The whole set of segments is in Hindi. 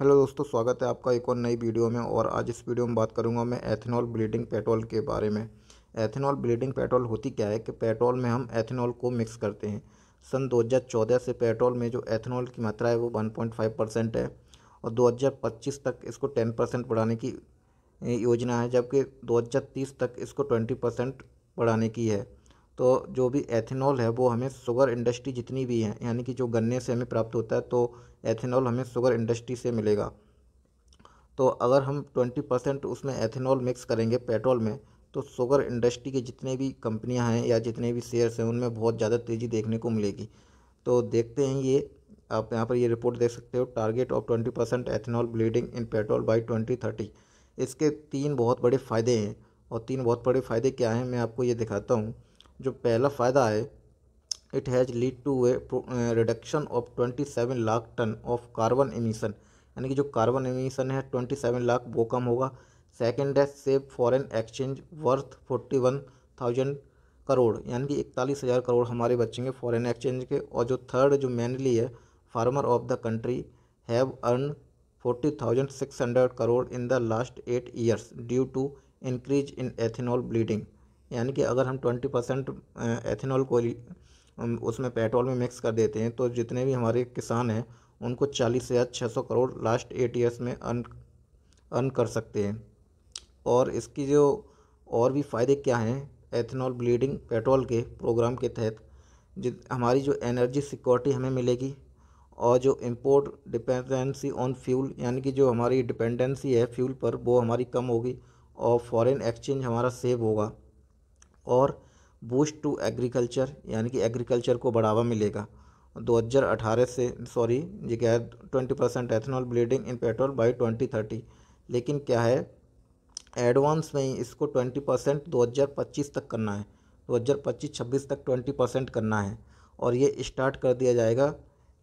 हेलो दोस्तों स्वागत है आपका एक और नई वीडियो में और आज इस वीडियो में बात करूंगा मैं एथेनॉल ब्लीडिंग पेट्रोल के बारे में एथेनॉल ब्लीडिंग पेट्रोल होती क्या है कि पेट्रोल में हम एथेनॉल को मिक्स करते हैं सन 2014 से पेट्रोल में जो एथेनॉल की मात्रा है वो 1.5 परसेंट है और 2025 तक इसको टेन परसेंट बढ़ाने की योजना है जबकि दो तक इसको ट्वेंटी परसेंट बढ़ाने की है तो जो भी एथेनॉल है वो हमें शुगर इंडस्ट्री जितनी भी है यानी कि जो गन्ने से हमें प्राप्त होता है तो एथेनॉल हमें शुगर इंडस्ट्री से मिलेगा तो अगर हम ट्वेंटी परसेंट उसमें एथेनॉल मिक्स करेंगे पेट्रोल में तो शुगर इंडस्ट्री के जितने भी कंपनियां हैं या जितने भी शेयर्स हैं उनमें बहुत ज़्यादा तेज़ी देखने को मिलेगी तो देखते हैं ये आप यहाँ पर ये रिपोर्ट देख सकते हो target of twenty percent ethanol blending in petrol by twenty thirty इसके तीन बहुत बड़े फ़ायदे हैं और तीन बहुत बड़े फ़ायदे क्या हैं मैं आपको ये दिखाता हूँ जो पहला फ़ायदा है it has lead to a reduction of twenty seven lakh tonne of carbon emission यानी कि जो कार्बन एमिशन है ट्वेंटी सेवन लाख वो कम होगा सेकेंड है save foreign exchange worth forty one thousand crore यानी कि इकतालीस हज़ार करोड़ हमारे बचेंगे फॉरेन एक्सचेंज के और जो थर्ड जो मेनली है farmer of the country have earn forty thousand six hundred crore in the last eight years due to increase in ethanol blending यानी कि अगर हम ट्वेंटी परसेंट एथेनॉल को उसमें पेट्रोल में मिक्स कर देते हैं तो जितने भी हमारे किसान हैं उनको चालीस हज़ार छः सौ करोड़ लास्ट एट ईयर्स में अर्न अर्न कर सकते हैं और इसकी जो और भी फ़ायदे क्या हैं एथेनॉल ब्लीडिंग पेट्रोल के प्रोग्राम के तहत जित हमारी जो एनर्जी सिक्योरिटी हमें मिलेगी और जो इम्पोर्ट डिपेंडेंसी ऑन फ्यूल यानी कि जो हमारी डिपेंडेंसी है फ्यूल पर वो हमारी कम होगी और फॉरेन एक्सचेंज हमारा सेव होगा और बूस्ट टू एग्रीकल्चर यानी कि एग्रीकल्चर को बढ़ावा मिलेगा 2018 से सॉरी ये क्या है twenty percent ethanol blending in petrol by 2030 लेकिन क्या है एडवांस में ही इसको 20 परसेंट दो तक करना है पच्चीस छब्बीस तक 20 परसेंट करना है और ये स्टार्ट कर दिया जाएगा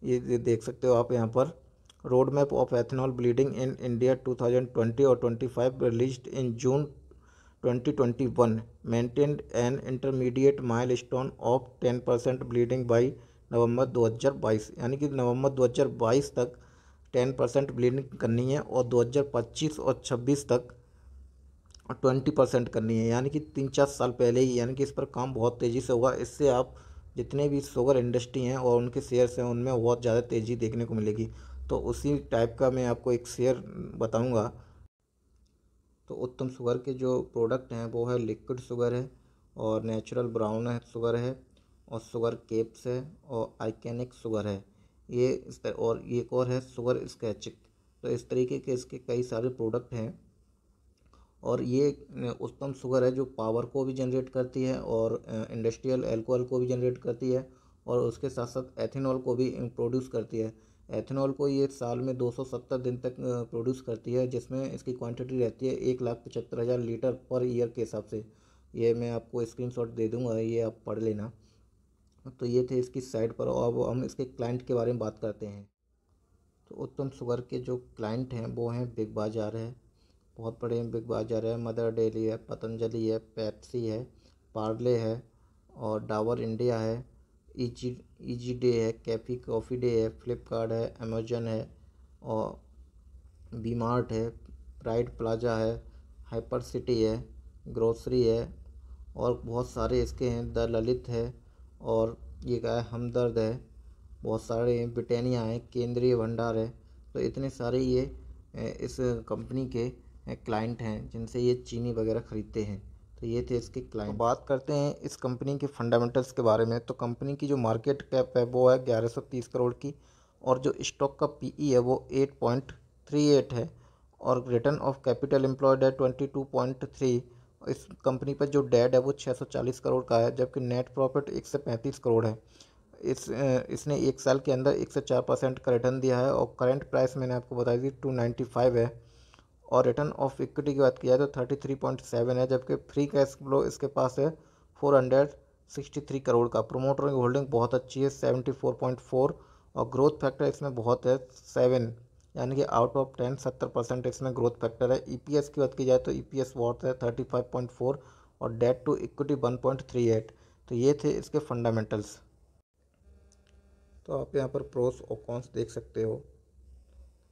ये देख सकते हो आप यहाँ पर road map of ethanol blending in India twenty और five release in June 2021 maintained an intermediate milestone of 10 percent blending by November 2022 यानी कि नवंबर 2022 तक 10 परसेंट ब्लीडिंग करनी है और 2025 और 26 तक 20 परसेंट करनी है यानी कि तीन चार साल पहले ही यानी कि इस पर काम बहुत तेज़ी से होगा इससे आप जितने भी शुगर इंडस्ट्री हैं और उनके शेयर्स हैं उनमें बहुत ज़्यादा तेज़ी देखने को मिलेगी तो उसी टाइप का मैं आपको एक शेयर बताऊँगा तो उत्तम शुगर के जो प्रोडक्ट हैं वो है लिक्विड शुगर है और नेचुरल ब्राउन है शुगर है और शुगर केप्स है और आइकेनिक शुगर है ये इस तरह और ये एक और है शुगर स्केचिक तो इस तरीके के इसके कई सारे प्रोडक्ट हैं और ये उत्तम शुगर है जो पावर को भी जनरेट करती है और इंडस्ट्रियल एल्कोहल को भी जनरेट करती है और उसके साथ साथ एथेनॉल को भी प्रोड्यूस करती है एथेनॉल को ये साल में 270 दिन तक प्रोड्यूस करती है जिसमें इसकी क्वांटिटी रहती है एक लाख पचहत्तर हज़ार लीटर पर ईयर के हिसाब से ये मैं आपको स्क्रीनशॉट दे दूंगा ये आप पढ़ लेना तो ये थे इसकी साइड पर अब हम इसके क्लाइंट के बारे में बात करते हैं तो उत्तम सुगर के जो क्लाइंट हैं वो हैं बिग बाजार है बहुत बड़े बिग बाजार है मदर डेली है पतंजलि है पैप्सी है पार्ले है और डावर इंडिया है ईजी ईजी डे है कैफी कॉफ़ी डे है फ्लिपकार्ट है अमेजन है और वी मार्ट है प्राइड प्लाजा है हाइपर सिटी है ग्रोसरी है और बहुत सारे इसके हैं द ललित है और ये क्या है हमदर्द है बहुत सारे हैं ब्रिटानिया हैं केंद्रीय भंडार है तो इतने सारे ये इस कंपनी के क्लाइंट हैं जिनसे ये चीनी वगैरह ख़रीदते हैं तो ये थे इसके क्लाइंट तो बात करते हैं इस कंपनी के फंडामेंटल्स के बारे में तो कंपनी की जो मार्केट कैप है वो है ग्यारह सौ तीस करोड़ की और जो स्टॉक का पीई e है वो एट पॉइंट थ्री एट है और रिटर्न ऑफ कैपिटल एम्प्लॉयड है ट्वेंटी टू पॉइंट थ्री इस कंपनी पर जो डेड है वो छः सौ चालीस करोड़ का है जबकि नेट प्रॉफिट एक सौ पैंतीस करोड़ है इस इसने एक साल के अंदर एक सौ चार परसेंट का रिटर्न दिया है और करंट प्राइस मैंने आपको बताई थी टू नाइन्टी फाइव है और रिटर्न ऑफ इक्विटी की बात किया तो थर्टी थ्री पॉइंट सेवन है जबकि फ्री कैश फ्लो इसके पास है four hundred sixty three crore का प्रोमोटर की होल्डिंग बहुत अच्छी है सेवेंटी फोर पॉइंट फोर और ग्रोथ फैक्टर इसमें बहुत है सेवन यानी कि आउट ऑफ टेन सत्तर परसेंट इसमें ग्रोथ फैक्टर है ई की बात की जाए तो ई एस वर्थ है थर्टी फाइव पॉइंट फोर और debt to equity one point three eight तो ये थे इसके फंडामेंटल्स तो आप यहाँ पर प्रोस और कॉन्स देख सकते हो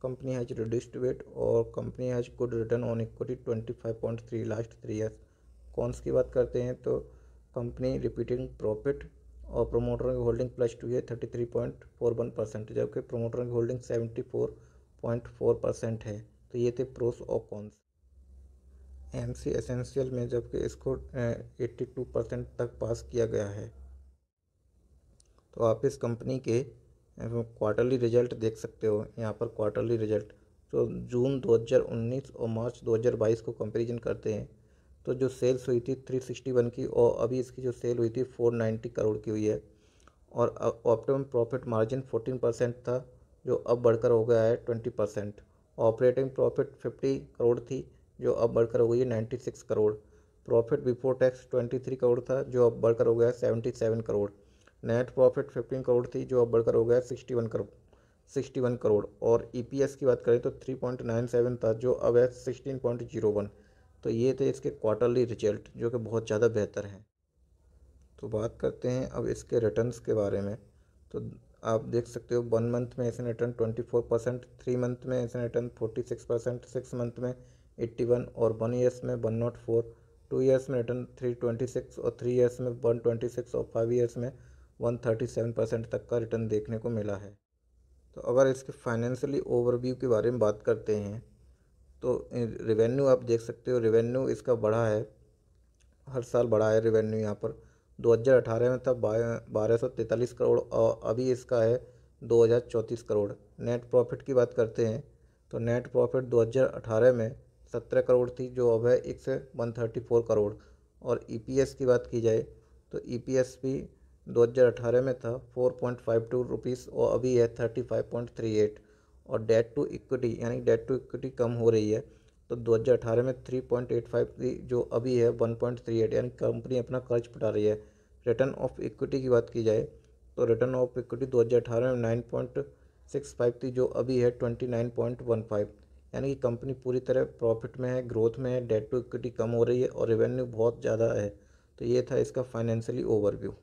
कंपनी हैज रिड्यूस्ड वेट और company good return on equity twenty five point three last three years cons की बात करते हैं तो कंपनी रिपीटिंग प्रॉफिट और प्रोमोटर की होल्डिंग प्लस टू है thirty three point four one percent जबकि प्रोमोटर की holding seventy four point four percent है तो ये थे प्रोस और कॉन्स एम सी एसेंशियल में जबकि इसको एट्टी टू परसेंट तक पास किया गया है तो आप इस कंपनी के एवं क्वार्टरली रिजल्ट देख सकते हो यहाँ पर क्वार्टरली रिजल्ट तो जून 2019 और मार्च 2022 को कंपैरिजन करते हैं तो जो सेल्स हुई थी 361 की और अभी इसकी जो सेल हुई थी 490 करोड़ की हुई है और ऑप्टिमम प्रॉफिट मार्जिन 14 परसेंट था जो अब बढ़कर हो गया है 20 परसेंट ऑपरेटिंग प्रॉफिट 50 करोड़ थी जो अब बढ़कर हो गई है 96 crore profit before tax 23 crore था जो अब बढ़कर हो गया है 77 crore net profit fifteen crore थी जो अब बढ़कर हो गया sixty one crore sixty one crore और ईपीएस e की बात करें तो थ्री पॉइंट नाइन सेवन था जो अब है सिक्सटीन पॉइंट जीरो वन तो ये थे इसके क्वार्टरली रिजल्ट जो कि बहुत ज़्यादा बेहतर हैं तो बात करते हैं अब इसके रिटर्न्स के बारे में तो आप देख सकते हो वन मंथ में इसने return twenty four percent three month में इसने return forty six percent six month में एट्टी वन और वन ईयर्स में one nought four two years में रिटर्न थ्री ट्वेंटी सिक्स और थ्री ईयर्स में वन ट्वेंटी सिक्स और फाइव ईयर्स में 137 परसेंट तक का रिटर्न देखने को मिला है तो अगर इसके फाइनेंशियली ओवरव्यू के बारे में बात करते हैं तो रेवेन्यू आप देख सकते हो रेवेन्यू इसका बढ़ा है हर साल बढ़ा है रेवेन्यू यहाँ पर 2018 में था बारह सौ तैंतालीस करोड़ और अभी इसका है दो हज़ार चौंतीस करोड़ नेट प्रॉफिट की बात करते हैं तो नेट प्रॉफिट 2018 में सत्रह करोड़ थी जो अब है एक से वन थर्टी फोर करोड़ और ईपीएस e की बात की जाए तो ईपीएस e भी 2018 में था 4.52 पॉइंट और अभी है 35.38 और डेट टू इक्विटी यानी डेट टू इक्विटी कम हो रही है तो 2018 में 3.85 जो अभी है 1.38 यानी कंपनी अपना कर्ज पटा रही है रिटर्न ऑफ इक्विटी की बात की जाए तो रिटर्न ऑफ इक्विटी 2018 में 9.65 थी जो अभी है 29.15 यानी कि कंपनी पूरी तरह प्रॉफिट में है ग्रोथ में है डेट टू इक्विटी कम हो रही है और रेवेन्यू बहुत ज़्यादा है तो ये था इसका फाइनेंशियली ओवरव्यू